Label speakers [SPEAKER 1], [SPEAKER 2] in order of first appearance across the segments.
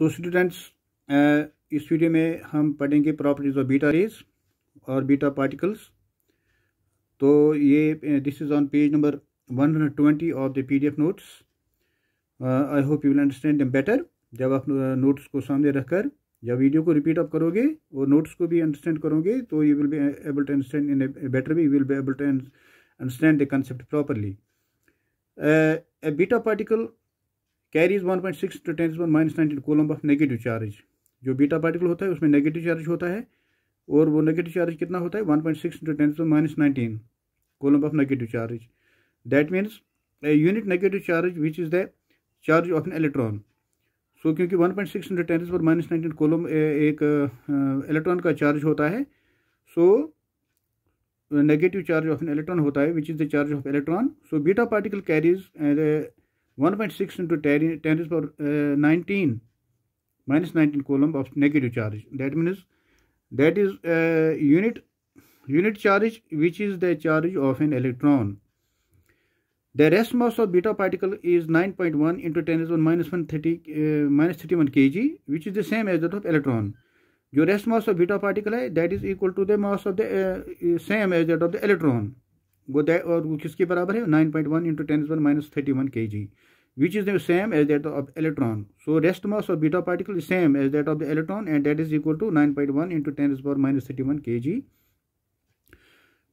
[SPEAKER 1] सो so, students uh, इस video में हम पढ़ेंगे प्रॉपर्टीज़ ऑफ बीटा रेज और बीटा पार्टिकल्स तो ये this is on page number 120 of the PDF notes I hope you will understand them better जब आप नोट्स uh, को सामने रखकर या वीडियो को रिपीट अप करोगे और नोट्स को भी अंडरस्टैंड करोगे तो you will be able to understand in better भी you will be able to understand the concept properly beta particle carries one point six two ten one minus nineteen coulomb of negative charge जो beta particle होता है उसमें negative charge होता है और वो negative charge कितना होता है one point six two ten one minus nineteen coulomb of negative charge that means a unit negative charge which is the charge of an electron so क्योंकि one point six two ten one minus nineteen coulomb एक electron का charge होता है so negative charge of an electron होता है which is the charge of electron so beta particle carries 1.6 into 10, 10 is power uh, 19 minus 19 coulomb of negative charge that means that is a uh, unit unit charge which is the charge of an electron the rest mass of beta particle is 9.1 into 10 is to minus 130 uh, minus 31 kg which is the same as that of electron Your rest mass of beta particle eh, that is equal to the mass of the uh, uh, same as that of the electron. वो दै और वो किसके बराबर है nine point one into ten one minus thirty one K G which is the same as that of electron so rest mass of beta particle is same as that of the electron and that is equal to nine point one into ten power minus thirty one K G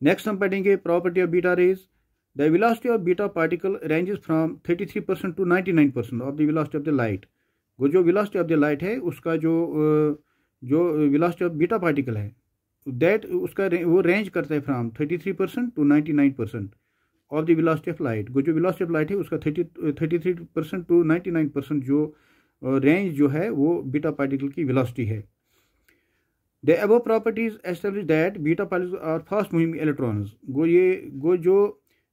[SPEAKER 1] next हम पढ़ेंगे property of beta rays the velocity of beta particle ranges from thirty three percent to ninety nine percent of the velocity of the light जो velocity of the light है उसका जो जो velocity of beta particle है that उसका वो range करता है from thirty three percent to ninety nine percent of the velocity of light जो विलासिटी ऑफ लाइट है उसका thirty thirty three percent to ninety nine percent जो रेंज जो है वो बीटा पार्टिकल की विलासिटी है the above properties establish that beta particle are fast moving electrons go ये गो जो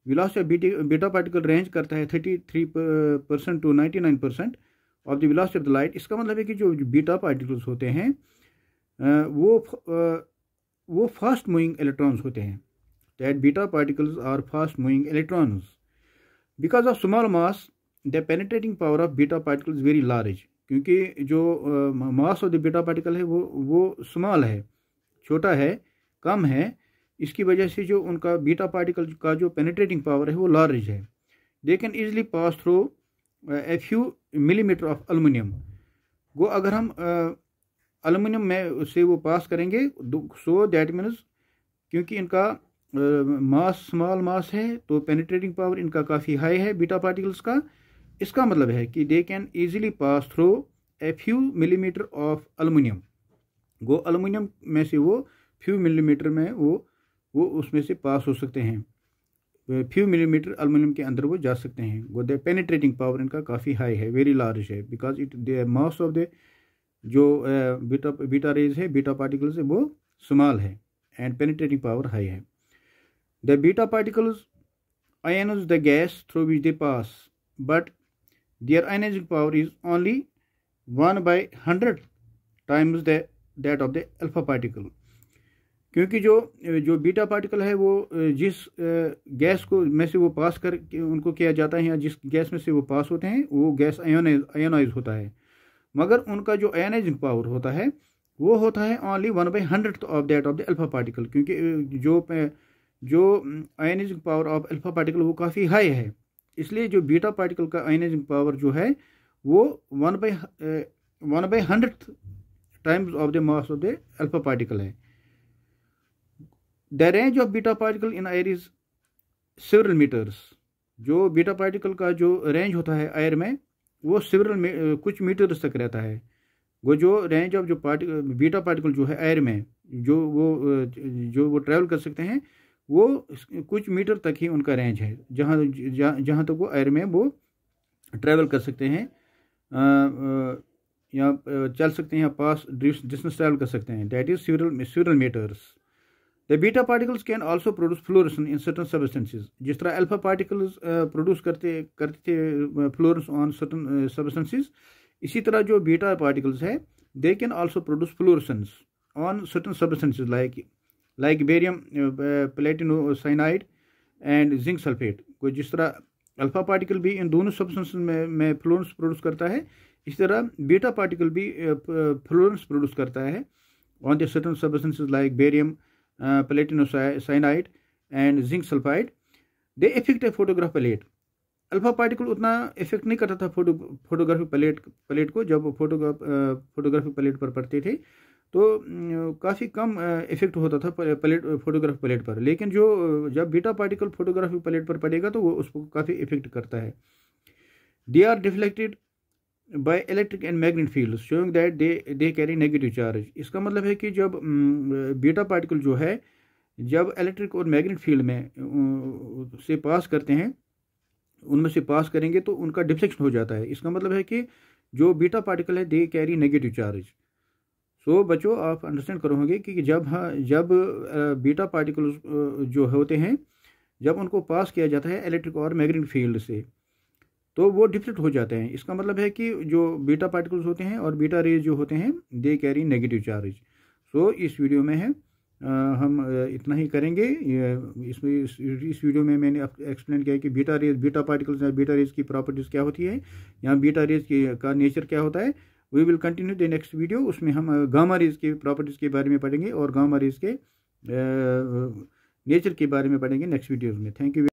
[SPEAKER 1] velocity of beta beta particle range करता है thirty three percent to ninety nine percent of the velocity of the light इसका मतलब है कि जो beta particles होते हैं वो वो फास्ट मूविंग इलेक्ट्रॉन्स होते हैं that beta particles are fast moving electrons because of small mass the penetrating power of beta particles very large क्योंकि जो mass of the beta particle है वो वो स्मॉल है छोटा है कम है इसकी वजह से जो उनका बीटा पार्टिकल का जो पेनिट्रेटिंग पावर है वो लार्ज है they can easily pass through a few millimetre of aluminium वो अगर हम अलमिनियम में से वो पास करेंगे सो दैट मीन्स क्योंकि इनका मास स्मॉल मास है तो पेनिट्रेटिंग पावर इनका काफ़ी हाई है बीटा पार्टिकल्स का इसका मतलब है कि they can easily pass through a few millimetre of aluminium go aluminium में से वो फ्यू मिलीमीटर में वो वो उसमें से पास हो सकते हैं फ्यू मिलीमीटर अलमिनियम के अंदर वो जा सकते हैं वो द पेनिट्रेटिंग पावर इनका काफ़ी हाई है वेरी लार्ज है because it the mass of the जो बीटा बीटा रेज है बीटा पार्टिकल्स है वो स्मॉल है एंड पेनिट्रेटिंग पावर हाई है the beta particles ionise the gas through which they pass but their ionizing power is only one by hundred times the that of the alpha particle क्योंकि जो जो beta particle है वो जिस gas को में से वो पास कर उनको किया जाता है या जिस गैस में से वो पास होते हैं वो गैस आयोनाइज आयोनाइज होता है मगर उनका जो आयनाइजिंग पावर होता है वो होता है only one by hundred of that of the alpha particle क्योंकि जो जो ionising power of alpha particle वो काफ़ी हाई है इसलिए जो बीटा पार्टिकल का आयनाइजिंग पावर जो है वो one by one by hundred times of the mass of the alpha particle है the range of beta particle in air is several metres जो बीटा पार्टिकल का जो रेंज होता है एयर में वो सिवरल कुछ मीटर्स तक रहता है वो जो रेंज ऑफ जो पार्टिक बीटा पार्टिकल जो है एयर में जो वो जो वो ट्रैवल कर सकते हैं वो कुछ मीटर तक ही उनका रेंज है जहाँ जहाँ तक तो वो एयर में वो ट्रैवल कर सकते हैं या चल सकते हैं या पास डिस्टेंस ट्रैवल कर सकते हैं that is several several metres the beta particles can also produce fluorescence in certain substances जिस तरह अल्फा पार्टिकल्स प्रोड्यूस करते करते थे फ्लोरस ऑन सर्टन सबस्टेंसेज इसी तरह जो बीटा पार्टिकल्स है they can also produce fluorescence on certain substances like like barium cyanide and zinc sulphate को जिस तरह अल्फा पार्टिकल भी इन दोनों सब्सटेंस में में फ्लोरेंस प्रोड्यूस करता है इसी तरह बीटा पार्टिकल भी फ्लोरेंस प्रोड्यूस करता है on the certain substances like barium platino platinocyanide and zinc sulphide they effect है फोटोग्राफ प्लेट अल्फा पार्टिकल उतना इफेक्ट नहीं करता था फोटो फोटोग्राफी प्लेट प्लेट को जब फोटोग्राफ फोटोग्राफी प्लेट पर पड़ते थे तो काफ़ी कम इफेक्ट होता था प्लेट फोटोग्राफ प्लेट पर लेकिन जो जब बीटा पार्टिकल फोटोग्राफी प्लेट पर पड़ेगा तो वो उसको काफ़ी इफेक्ट करता है they are deflected by electric and magnet field showing that they they carry negative charge इसका मतलब है कि जब बीटा पार्टिकल जो है जब इलेक्ट्रिक और मैग्नेट फील्ड में से पास करते हैं उनमें से पास करेंगे तो उनका डिफ्लेक्शन हो जाता है इसका मतलब है कि जो बीटा पार्टिकल है they carry negative charge so बच्चों आप अंडरस्टैंड करोगे कि जब हाँ जब बीटा पार्टिकल जो होते हैं जब उनको पास किया जाता है इलेक्ट्रिक और मैग्नेटिक फील्ड से तो वो डिफ्लेक्ट हो जाते हैं इसका मतलब है कि जो बीटा पार्टिकल्स होते हैं और बीटा रेज जो होते हैं they carry negative charge so इस वीडियो में है हम इतना ही करेंगे इसमें इस, वीडियो में मैंने एक्सप्लेन किया कि बीटा रेज बीटा पार्टिकल्स या बीटा रेज की प्रॉपर्टीज़ क्या होती है या बीटा रेज की का नेचर क्या होता है we will continue the next video उसमें हम गामा रेज के प्रॉपर्टीज़ के बारे में पढ़ेंगे और गामा रेज के नेचर के बारे में पढ़ेंगे नेक्स्ट वीडियोज़ में थैंक यू